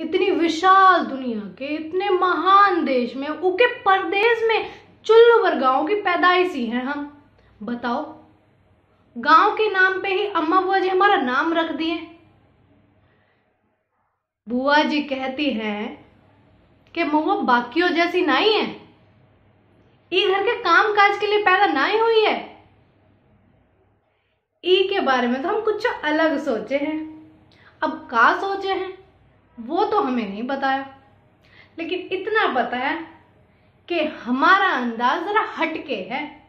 इतनी विशाल दुनिया के इतने महान देश में उके परदेश में चुल्लू गांव की पैदाइशी है हम बताओ गांव के नाम पे ही अम्मा बुआ जी हमारा नाम रख दिए बुआ जी कहती है कि महुआ बाकियों जैसी नहीं है ई घर के काम काज के लिए पैदा ना ही हुई है ई के बारे में तो हम कुछ अलग सोचे हैं अब का सोचे हैं वो तो हमें नहीं बताया लेकिन इतना पता है कि हमारा अंदाज जरा हटके है